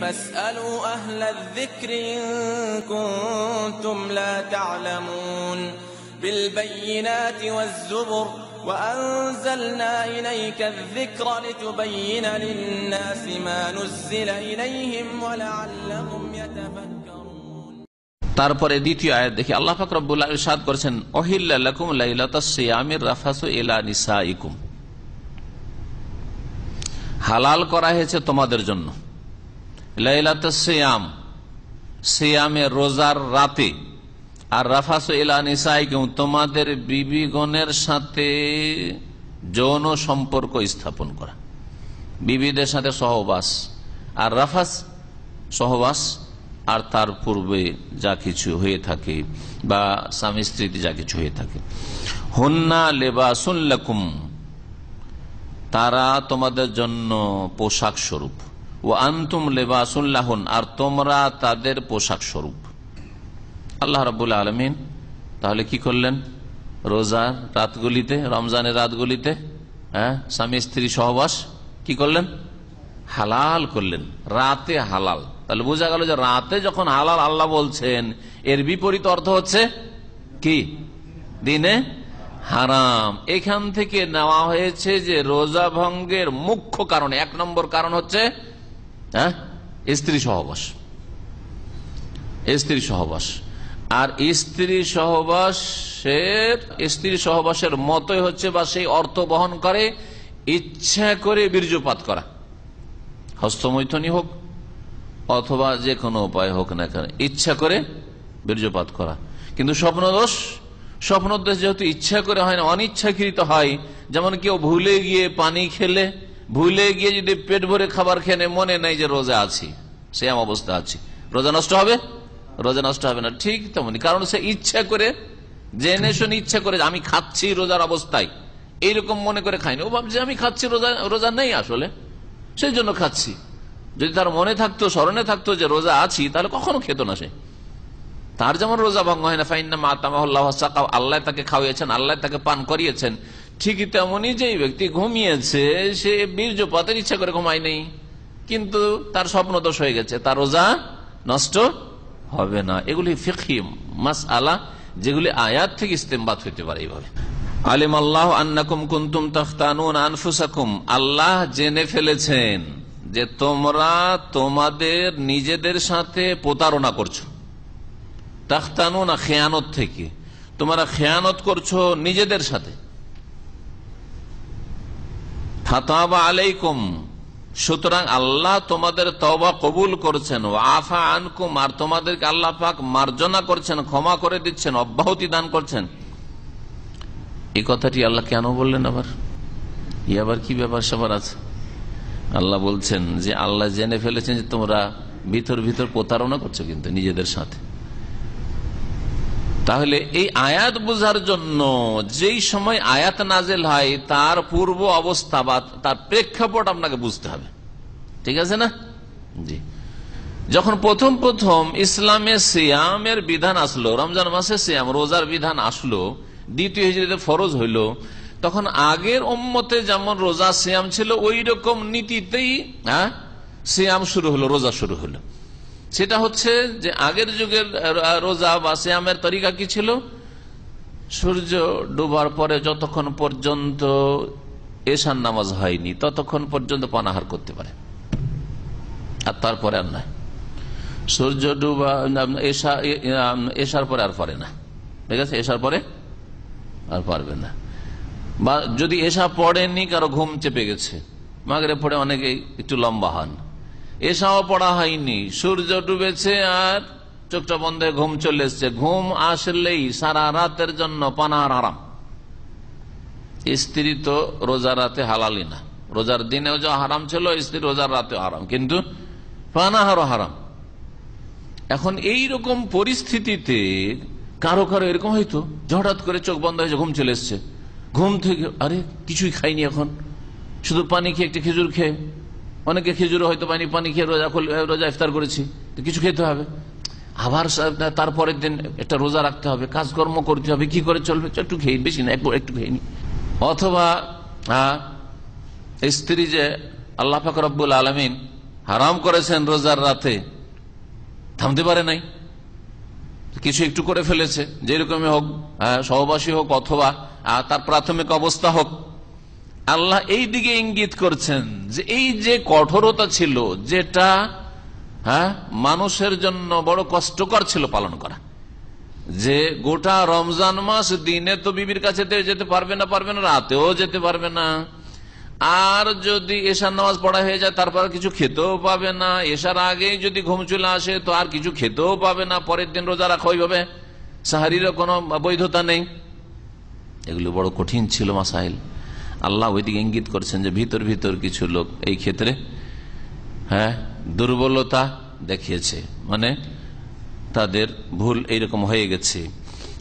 فاسألوا أهل الذكر إن كنتم لا تعلمون بالبينات والزبر وأنزلنا إليك الذكر لتبين للناس ما نزل إليهم ولعلهم يتفكرون তারপরে দ্বিতীয় আয়াত দেখি আল্লাহ পাক রব্বুল্লাহ ইরশাদ করেছেন অহিল্লা লাকুম লাইলাতাস সিয়ামির রাফাসু ইলা নিসাইকুম হালাল করা হয়েছে তোমাদের জন্য লাইলাত সিয়ামে রোজার রাতে আর রাফাস ইলা তোমাদের বিবিগণের সাথে যৌন সম্পর্ক স্থাপন করা বিবিদের সাথে সহবাস আর রাফাস সহবাস আর তার পূর্বে যা কিছু হয়ে থাকে বা স্বামী স্ত্রী যা কিছু হয়ে থাকে হন্না লেবাসুল্লাকুম তারা তোমাদের জন্য পোশাক স্বরূপ ও আন্তুম লেবাসুল্লাহন আর তোমরা তাদের পোশাক স্বরূপ আল্লাহ রবুল্লা আলমিন তাহলে কি করলেন রোজার রাতগুলিতে রমজানের রাতগুলিতে হ্যাঁ স্বামী স্ত্রী সহবাস কি করলেন হালাল করলেন রাতে হালাল তাহলে বোঝা গেল যে রাতে যখন হালাল আল্লাহ বলছেন এর বিপরীত অর্থ হচ্ছে কি দিনে হারাম এখান থেকে নেওয়া হয়েছে যে রোজা ভঙ্গের মুখ্য কারণ এক নম্বর কারণ হচ্ছে হ্যাঁ স্ত্রী সহবাস স্ত্রী সহবাস আর স্ত্রী সহবাসের স্ত্রী সহবাসের মতই হচ্ছে বা সেই অর্থ বহন করে ইচ্ছা করে বীর্যপাত করা হস্তমৈথনই হোক অথবা যে কোনো উপায় হোক না কেন ইচ্ছা করে বীর্যপাত করা কিন্তু স্বপ্নদোষ স্বপ্নদোষ যেহেতু ইচ্ছা করে হয় না অনিচ্ছাকৃত হয় যেমন কেউ ভুলে গিয়ে পানি খেলে ভুলে গিয়ে যদি পেট ভরে খাবার খেয়ে মনে নাই যে রোজা আছি সেম অবস্থা আছি রোজা নষ্ট হবে রোজা নষ্ট হবে না ঠিক তেমনি কারণ সে ইচ্ছা করে জেনে শুনে ইচ্ছা করে আমি খাচ্ছি রোজার অবস্থায় এইরকম মনে করে খাইনি ও ভাবছে আমি খাচ্ছি রোজা রোজা নেই আসলে সেই জন্য খাচ্ছি যদি তার মনে থাকতো স্মরণে থাকতো যে রোজা আছি তাহলে কখনো খেত না সে তার যেমন রোজা ভঙ্গ হয় না ফাইন মাতামাহ আল্লাহ তাকে খাওয়িয়েছেন আল্লাহ তাকে পান করিয়েছেন ঠিকই তেমনই যে ব্যক্তি ঘুমিয়েছে সে বীর্যপাতের ইচ্ছা করে ঘুমায় নেই কিন্তু তার স্বপ্ন দোষ হয়ে গেছে তার রোজা নষ্ট হবে না এগুলি ফিকিম মাস আলা যেগুলি আয়াত থেকে ইস্তেমবাদ হইতে পারে এইভাবে আলিম আল্লাহ আন্নাকুম কুন্তুম তখতানুন আনফুসাকুম আল্লাহ জেনে ফেলেছেন যে তোমরা তোমাদের নিজেদের সাথে প্রতারণা করছো তাখতানুন খেয়ানত থেকে তোমরা খেয়ানত করছো নিজেদের সাথে ফাতাবা আলাইকুম সুতরাং আল্লাহ তোমাদের তবা কবুল করছেন ও আফা আনকুম আর তোমাদেরকে আল্লাহ পাক মার্জনা করছেন ক্ষমা করে দিচ্ছেন অব্যাহতি দান করছেন এই কথাটি আল্লাহ কেন বললেন আবার ই আবার কি ব্যাপার সবার আছে আল্লাহ বলছেন যে আল্লাহ জেনে ফেলেছেন যে তোমরা ভিতর ভিতর প্রতারণা করছো কিন্তু নিজেদের সাথে তাহলে এই আয়াত বোঝার জন্য যেই সময় আয়াত নাজেল হয় তার পূর্ব অবস্থা বা তার প্রেক্ষাপট আপনাকে বুঝতে হবে ঠিক আছে না জি যখন প্রথম প্রথম ইসলামে সিয়ামের বিধান আসলো রমজান মাসে সিয়াম রোজার বিধান আসলো দ্বিতীয় হিজড়িতে ফরজ হইল তখন আগের ওম্মতে যেমন রোজা সিয়াম ছিল ওই রকম নীতিতেই হ্যাঁ সিয়াম শুরু হলো রোজা শুরু হলো সেটা হচ্ছে যে আগের যুগের রোজা বা শ্যামের তরিকা কি ছিল সূর্য ডোবার পরে যতক্ষণ পর্যন্ত এশান নামাজ হয়নি ততক্ষণ পর্যন্ত পানাহার করতে পারে আর তারপরে আর নয় সূর্য ডুবা এসার পরে আর পারে না ঠিক আছে এসার পরে আর পারবে না বা যদি এসা পড়েনি কারো ঘুম চেপে গেছে মাগরে পড়ে অনেকে একটু লম্বা হন এসাও পড়া হয়নি সূর্য ডুবেছে আর চোখটা বন্ধে ঘুম চলে এসছে ঘুম আসলেই সারা রাতের জন্য পানার আরাম স্ত্রী তো রোজার রাতে হালালি না রোজার দিনেও যা হারাম ছিল স্ত্রী রোজার রাতে হারাম কিন্তু পানাহারও হারাম এখন এই রকম পরিস্থিতিতে কারো কারো এরকম হয়তো হঠাৎ করে চোখ বন্ধ হয়েছে ঘুম চলে এসছে ঘুম থেকে আরে কিছুই খাইনি এখন শুধু পানি খেয়ে একটি খেজুর খেয়ে অনেকে খেজুর হয়তো পানি পানি খেয়ে রোজা রোজা ইফতার করেছি তো কিছু খেতে হবে আবার তারপরের দিন একটা রোজা রাখতে হবে কাজকর্ম করতে হবে কি করে চলবে একটু খেয়ে বেশি না একটু খেয়ে নি অথবা স্ত্রী যে আল্লাহ ফাকর রব্বুল আলমিন হারাম করেছেন রোজার রাতে থামতে পারে নাই কিছু একটু করে ফেলেছে যেরকমই হোক সহবাসী হোক অথবা তার প্রাথমিক অবস্থা হোক আল্লাহ এই দিকে ইঙ্গিত করছেন যে এই যে কঠোরতা ছিল যেটা হ্যাঁ মানুষের জন্য বড় কষ্টকর ছিল পালন করা যে গোটা রমজান মাস দিনে তো বিবির কাছে যেতে পারবে না পারবে না রাতেও যেতে পারবে না আর যদি এশার নামাজ পড়া হয়ে যায় তারপর কিছু খেতেও পাবে না এশার আগেই যদি ঘুম চলে আসে তো আর কিছু খেতেও পাবে না পরের দিন রোজা রাখা হবে সাহারিরও কোনো বৈধতা নেই এগুলো বড় কঠিন ছিল মাসাইল আল্লাহ ওইদিকে ইঙ্গিত করছেন যে ভিতর ভিতর কিছু লোক এই ক্ষেত্রে হ্যাঁ দুর্বলতা দেখিয়েছে মানে তাদের ভুল এইরকম হয়ে গেছে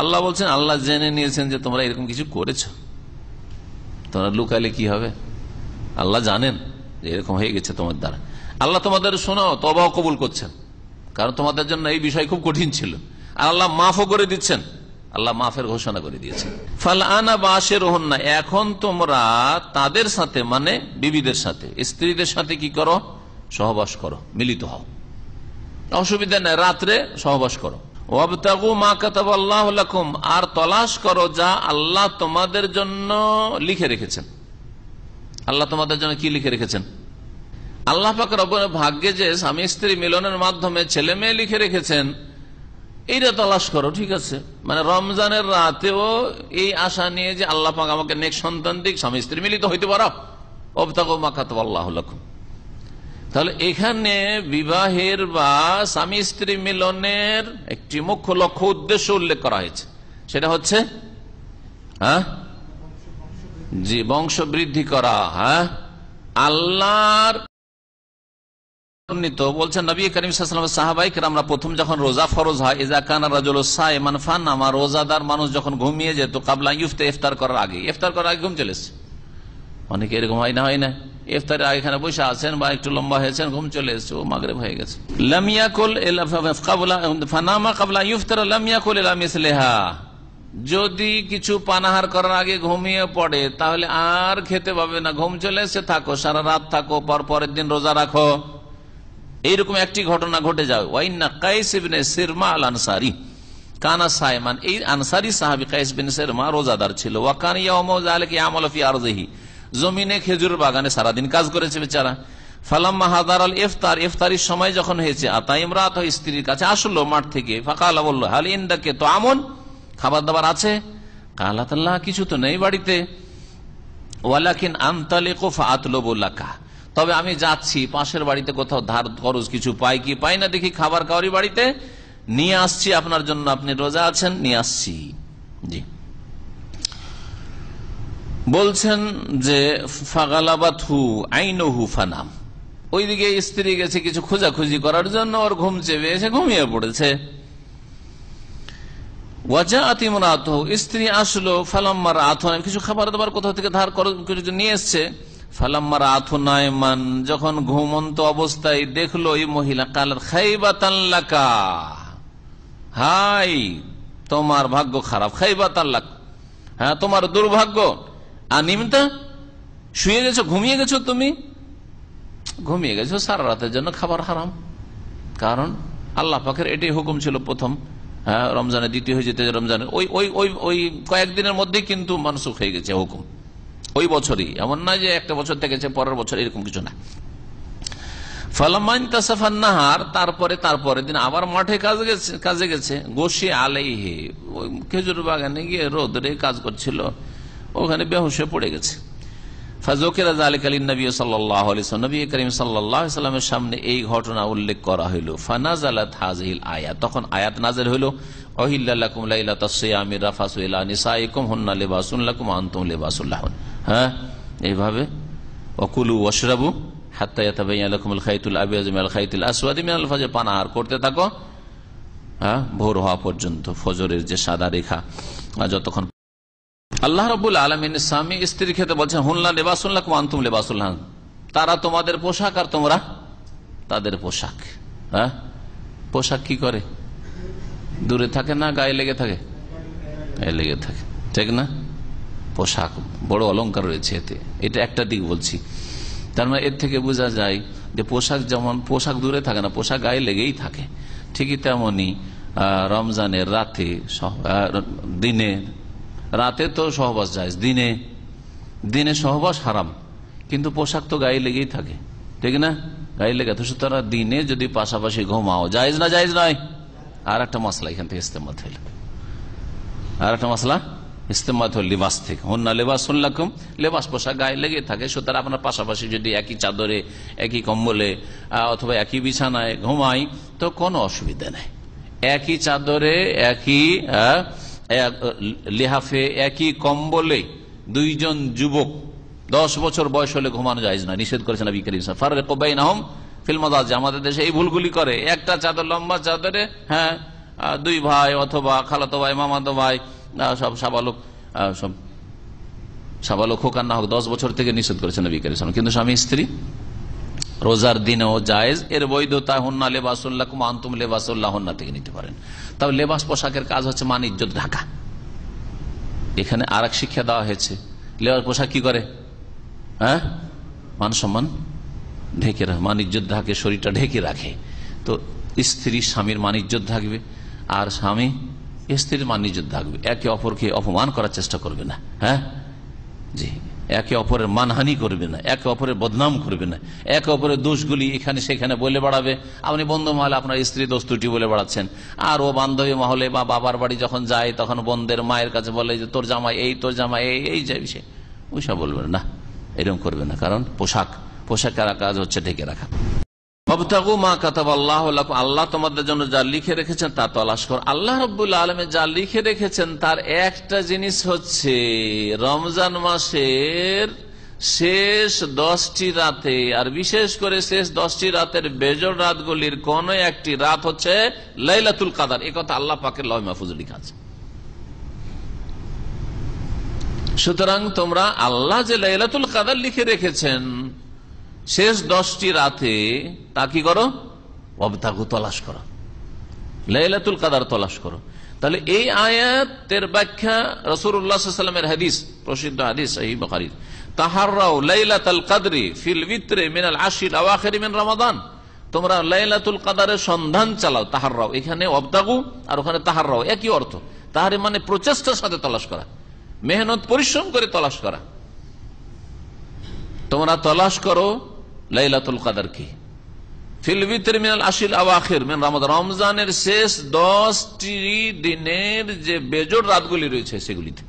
আল্লাহ বলছেন আল্লাহ জেনে নিয়েছেন যে তোমরা এরকম কিছু করেছ তোমরা লুকালে কি হবে আল্লাহ জানেন যে এরকম হয়ে গেছে তোমার দ্বারা আল্লাহ তোমাদের শোনাও তবাও কবুল করছেন কারণ তোমাদের জন্য এই বিষয় খুব কঠিন ছিল আর আল্লাহ মাফও করে দিচ্ছেন আল্লাহ মাফের ঘোষণা করে দিয়েছেন ফাল আনা বাসের না এখন তোমরা তাদের সাথে মানে বিবিদের সাথে স্ত্রীদের সাথে কি করো সহবাস করো মিলিত হও অসুবিধা নেই রাত্রে সহবাস করো আর তলাশ করো যা আল্লাহ তোমাদের জন্য লিখে রেখেছেন আল্লাহ তোমাদের জন্য কি লিখে রেখেছেন আল্লাহ পাক ভাগ্যে যে স্বামী স্ত্রী মিলনের মাধ্যমে ছেলে মেয়ে লিখে রেখেছেন এইটা তলাশ করো ঠিক আছে মানে রমজানের রাতেও এই আশা নিয়ে যে আল্লাহ পাক আমাকে নেক সন্তান দিক স্বামী স্ত্রী মিলিত হইতে পারো মাখাত আল্লাহ তাহলে এখানে বিবাহের বা স্বামী স্ত্রী মিলনের একটি মুখ্য লক্ষ্য উদ্দেশ্য উল্লেখ করা হয়েছে সেটা হচ্ছে হ্যাঁ জি বংশ বৃদ্ধি করা হ্যাঁ আল্লাহর বলছেন নবী করিম সাহাবাই প্রথম যখন রোজা কানা রাজল রোজাদার মানুষ যখন কাবলা ইফতার করার আগে ইফতার করার আগে ঘুম অনেকে এরকম হয় না হয় না ইফতারের আগে এখানে আছেন বা একটু লম্বা হয়েছেন ঘুম চলে এসেছে ও হয়ে গেছে ফানামা কাবলা যদি কিছু পানাহার করার আগে ঘুমিয়ে পড়ে তাহলে আর খেতে পাবে না ঘুম চলে এসে থাকো সারা রাত থাকো পর পরের দিন রোজা রাখো এইরকম একটি ঘটনা ঘটে যায় আল আনসারি কানা এই কাইস বিন রোজাদার ছিল জমিনে খেজুর বাগানে সারাদিন কাজ করেছে বেচারা ইফতারির সময় যখন হয়েছে ইমরাত স্ত্রীর কাছে আসলো মাঠ থেকে ফাঁকা তো আমন খাবার দাবার আছে কালাতাল্লাহ কিছু তো নেই বাড়িতে ওয়ালাকিন আন্তালে কোফা আতলো বোল্লাকা তবে আমি যাচ্ছি পাশের বাড়িতে কোথাও ধার খরচ কিছু পাই কি পাই না দেখি খাবার কাউরি বাড়িতে নিয়ে আসছি আপনার জন্য আপনি রোজা আছেন নিয়ে আসছি জি বলছেন যে ফাগালাবাথু ফানাম ওইদিকে স্ত্রী গেছে কিছু খোঁজাখুঁজি করার জন্য ওর ঘুম চেপে এসে ঘুমিয়ে পড়েছে স্ত্রী আসলো ফালাম্মার আথন কিছু খাবার দাবার কোথাও থেকে ধার করে নিয়ে এসছে ফালাম্মার আথুনায়মান যখন ঘুমন্ত অবস্থায় দেখলো এই মহিলা কালার খাইবা হাই তোমার ভাগ্য খারাপ খাইবা তাল্লাক হ্যাঁ তোমার দুর্ভাগ্য আনিমতা শুয়ে গেছো ঘুমিয়ে গেছো তুমি ঘুমিয়ে গেছো সারা রাতের জন্য খাবার হারাম কারণ আল্লাহ পাখের এটাই হুকুম ছিল প্রথম হ্যাঁ রমজানে দ্বিতীয় হয়ে যেতে রমজানে ওই ওই ওই ওই কয়েকদিনের মধ্যেই কিন্তু মানসুখ হয়ে গেছে হুকুম ওই বছরই এমন না যে একটা বছর থেকেছে পরের বছর এরকম কিছু না তারপরে তারপরে দিন আবার মাঠে কাজে গেছে গোসি আলাইহে খেজুর বাগানে গিয়ে রোদরে কাজ করছিল ওখানে বেহসে পড়ে গেছে সামনে এই ঘটনা উল্লেখ করা আয়াত তখন আয়াত নাজের হইল অহিল্লা কুম আন্তম হ্যাঁ এইভাবে অকুলু ওয়াশরাবু পানাহার করতে থাকো হ্যাঁ ভোর হওয়া পর্যন্ত ফজরের যে সাদা রেখা যতক্ষণ আল্লাহ রবুল তারা তোমাদের পোশাক আর তোমরা তাদের পোশাক হ্যাঁ পোশাক কি করে দূরে থাকে না গায়ে লেগে থাকে গায়ে লেগে থাকে ঠিক না পোশাক বড় অলঙ্কার রয়েছে এতে এটা একটা দিক বলছি তার মানে এর থেকে বোঝা যায় যে পোশাক যেমন পোশাক দূরে থাকে না পোশাক গায়ে লেগেই থাকে ঠিকই তেমনি রমজানের রাতে দিনে রাতে তো সহবাস যায় দিনে দিনে সহবাস হারাম কিন্তু পোশাক তো গায়ে লেগেই থাকে ঠিক না গায়ে লেগে তো সুতরাং দিনে যদি পাশাপাশি ঘুমাও যায় না যায় নয় আর একটা মশলা এখান থেকে ইস্তেমাল আর একটা মশলা ইস্তেমাত লেবাস থেকে হন্যা লেবাস শুনলাম লেবাস পোশাক গায়ে লেগে থাকে সুতরাং আপনার পাশাপাশি যদি একই চাদরে একই কম্বলে অথবা একই বিছানায় ঘুমাই তো কোনো অসুবিধা নেই একই চাদরে একই লেহাফে একই কম্বলে দুইজন যুবক দশ বছর বয়স হলে ঘুমানো যায় না নিষেধ করেছেন নবী করিম ফারুক কোবাইন আহম ফিল্মদ আমাদের দেশে এই ভুলগুলি করে একটা চাদর লম্বা চাদরে হ্যাঁ দুই ভাই অথবা খালাতো ভাই মামাতো ভাই সব সাবালক সব সাবালক হোক আর না হোক দশ বছর থেকে নিষেধ করেছেন নবী কারিম কিন্তু স্বামী স্ত্রী রোজার দিনেও জায়েজ এর বৈধতা হন্না লেবাসুল্লাহ কুমা আন্তুম লেবাসুল্লাহ হন্না থেকে নিতে পারেন তবে লেবাস পোশাকের কাজ হচ্ছে মান ইজ্জত ঢাকা এখানে আর এক শিক্ষা দেওয়া হয়েছে লেবাস পোশাক কি করে হ্যাঁ মান সম্মান ঢেকে রাখে মান ইজ্জত ঢাকে শরীরটা ঢেকে রাখে তো স্ত্রী স্বামীর মান ইজ্জত থাকবে আর স্বামী স্ত্রীর মান নিজের থাকবে একে অপরকে অপমান করার চেষ্টা করবে না হ্যাঁ জি একে অপরের মানহানি করবে না একে অপরের বদনাম করবে না একে অপরের দোষগুলি এখানে সেখানে বলে বাড়াবে আপনি বন্ধু মহলে আপনার স্ত্রী দোষ ত্রুটি বলে বাড়াচ্ছেন আর ও বান্ধবী মহলে বা বাবার বাড়ি যখন যায় তখন বন্ধের মায়ের কাছে বলে যে তোর জামা এই তোর জামা এই এই যাবি সে ওইসব বলবেন না এরকম করবে না কারণ পোশাক পোশাক কাজ হচ্ছে ঢেকে রাখা ফবতাগু মা কাতাব আল্লাহ আল্লাহ তোমাদের জন্য যা লিখে রেখেছেন তা তলাশ কর আল্লাহ রবুল্লা আলমে যা লিখে রেখেছেন তার একটা জিনিস হচ্ছে রমজান মাসের শেষ দশটি রাতে আর বিশেষ করে শেষ দশটি রাতের বেজর রাতগুলির কোন একটি রাত হচ্ছে লাইলাতুল কাদার কথা আল্লাহ পাকের লয় মাহফুজ লিখা আছে সুতরাং তোমরা আল্লাহ যে লাইলাতুল কাদার লিখে রেখেছেন শেষ দশটি রাতে তা কি করো অবতাকু তলাশ করো লাইলাতুল কাদার তলাশ করো তাহলে এই আয়াতের ব্যাখ্যা রসুল্লাহামের হাদিস প্রসিদ্ধ হাদিস বখারির রমাদান তোমরা সন্ধান চালাও এখানে আর ওখানে একই অর্থ তাহারে মানে প্রচেষ্টার সাথে করা মেহনত পরিশ্রম করে তলাশ করা তোমরা তলাশ করো লাইলাতুল কাদার কি ফিলবিতের মিনাল আশিল আওয়াখির রমজানের শেষ দশটি দিনের যে বেজোর রাতগুলি রয়েছে সেগুলিতে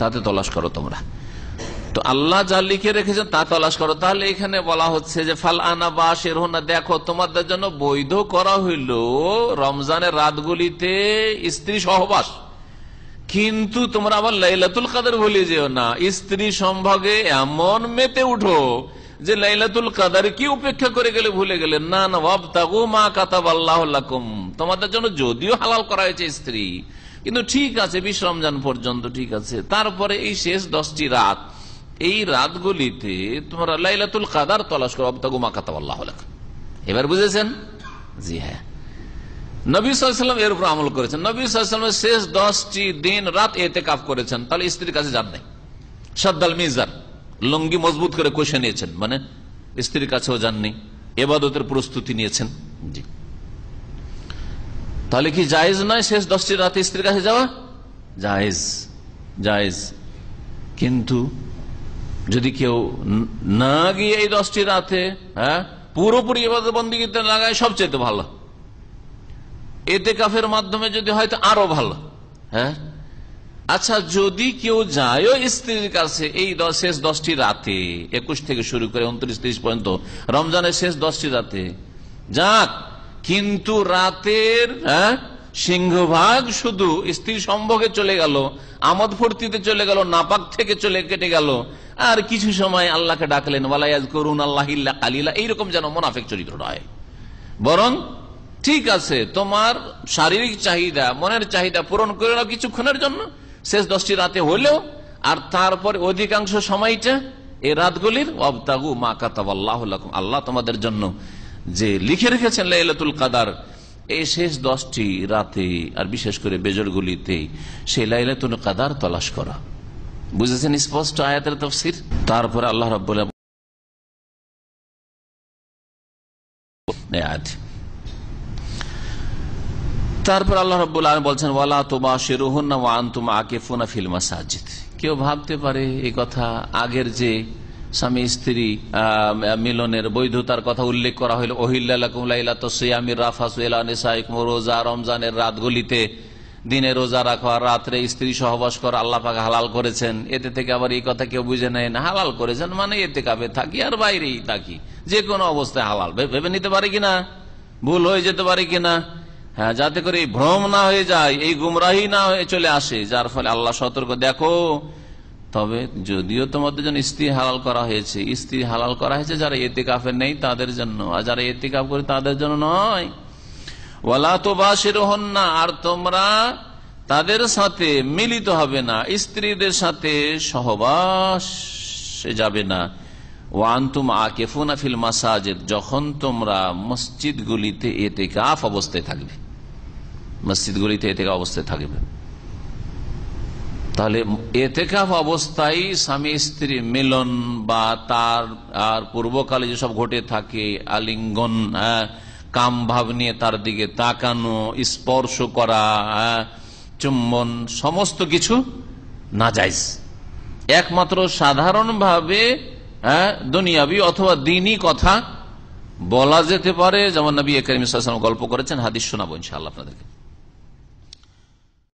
তাতে তলাশ করো তোমরা তো আল্লাহ যা লিখে রেখেছেন তা তলাশ করো তাহলে এখানে বলা হচ্ছে যে ফাল আনা বা দেখো তোমাদের জন্য বৈধ করা হইল রমজানের রাতগুলিতে স্ত্রী সহবাস কিন্তু তোমরা আবার লাইলাতুল কাদের ভুলে যেও না স্ত্রী সম্ভাগে এমন মেতে উঠো যে লাইলাতুল কাদার কি উপেক্ষা করে গেলে ভুলে গেলেন না না বাব তাগু মা কাতাব আল্লাহ তোমাদের জন্য যদিও হালাল করা হয়েছে স্ত্রী কিন্তু ঠিক আছে বিশ রমজান পর্যন্ত ঠিক আছে তারপরে এই শেষ দশটি রাত এই রাতগুলিতে তোমরা লাইলাতুল কাদার তলাশ করো আবতাগু মা কাতাব আল্লাহ এবার বুঝেছেন জি হ্যাঁ নবীলাম এর উপর আমল করেছেন নবীলামের শেষ দশটি দিন রাত এতে কাপ করেছেন তাহলে স্ত্রীর কাছে যান নাই সাদ্দাল মিজার লঙ্গি মজবুত করে কষে নিয়েছেন মানে স্ত্রীর কাছেও যাননি এবাদতের প্রস্তুতি নিয়েছেন জি তাহলে কি জায়েজ নয় শেষ দশটি রাতে স্ত্রীর কাছে যাওয়া জায়েজ জায়েজ কিন্তু যদি কেউ না গিয়ে এই দশটি রাতে হ্যাঁ পুরোপুরি এবাদত বন্দীতে লাগায় সবচেয়ে ভালো এতে কাফের মাধ্যমে যদি হয়তো আরো ভালো হ্যাঁ আচ্ছা যদি কেউ যায় স্ত্রীর কাছে এই শেষ দশটি রাতে একুশ থেকে শুরু করে উনত্রিশ তিরিশ পর্যন্ত রমজানের শেষ দশটি রাতে যাক কিন্তু রাতের হ্যাঁ, সিংহভাগ শুধু স্ত্রী সম্ভোগে চলে গেল আমদ ফুর্তিতে চলে গেল নাপাক থেকে চলে কেটে গেল আর কিছু সময় আল্লাহকে ডাকলেন ওয়ালাইয়াজ করুন আল্লাহ কালিলা এইরকম যেন মোনাফেক চরিত্র নয় বরং ঠিক আছে তোমার শারীরিক চাহিদা মনের চাহিদা পূরণ করে নাও কিছুক্ষণের জন্য শেষ দশটি রাতে হলেও আর তারপরে অধিকাংশ সময়টা এই রাতগুলির অবতাগু মা কাতাব আল্লাহ আল্লাহ তোমাদের জন্য যে লিখে রেখেছেন লাইলাতুল কাদার এই শেষ দশটি রাতে আর বিশেষ করে বেজরগুলিতে সেই লাইলাতুল কাদার তলাশ করা বুঝেছেন স্পষ্ট আয়াতের তফসির তারপরে আল্লাহ রব তারপর আল্লাহ রব বলছেন ওয়ালা তোবা শেরুহন্না ওয়ান তোমা আকেফুনা ফিল মাসাজিদ কেউ ভাবতে পারে এই কথা আগের যে স্বামী স্ত্রী মিলনের বৈধতার কথা উল্লেখ করা হইল ওহিল্লাহির রোজা রমজানের রাতগুলিতে দিনে রোজা রাখা রাত্রে স্ত্রী সহবাস করা আল্লাহ হালাল করেছেন এতে থেকে আবার এই কথা কেউ বুঝে নেয় না হালাল করেছেন মানে এতে কাপে থাকি আর বাইরেই থাকি যে কোনো অবস্থায় হালাল ভেবে নিতে পারে কিনা ভুল হয়ে যেতে পারে কিনা হ্যাঁ যাতে করে এই ভ্রম না হয়ে যায় এই গুমরাহি না হয়ে চলে আসে যার ফলে আল্লাহ সতর্ক দেখো তবে যদিও তোমাদের জন্য স্ত্রী হালাল করা হয়েছে স্ত্রী হালাল করা হয়েছে যারা এতে কাফের নেই তাদের জন্য আর যারা এতে কাপ করে তাদের জন্য নয় ওলা তো বা হন না আর তোমরা তাদের সাথে মিলিত হবে না স্ত্রীদের সাথে সহবাস যাবে না যখন তোমরা মসজিদ গুলিতে যখন তোমরা মসজিদগুলিতে অবস্থায় থাকবে মসজিদগুলিতে এতে অবস্থায় থাকবে তাহলে এতেকাফ অবস্থায় স্বামী স্ত্রী মিলন বা তার আর পূর্বকালে যেসব ঘটে থাকে আলিঙ্গন হ্যাঁ, কাম ভাব নিয়ে তার দিকে তাকানো স্পর্শ করা হ্যাঁ, চুম্বন সমস্ত কিছু না যাইজ একমাত্র সাধারণভাবে হ্যাঁ, দুনিয়াবি অথবা দিনই কথা বলা যেতে পারে যেমন নবী একাডেমি গল্প করেছেন হাদিস শোনাবো ইনশাল্লাহ আপনাদেরকে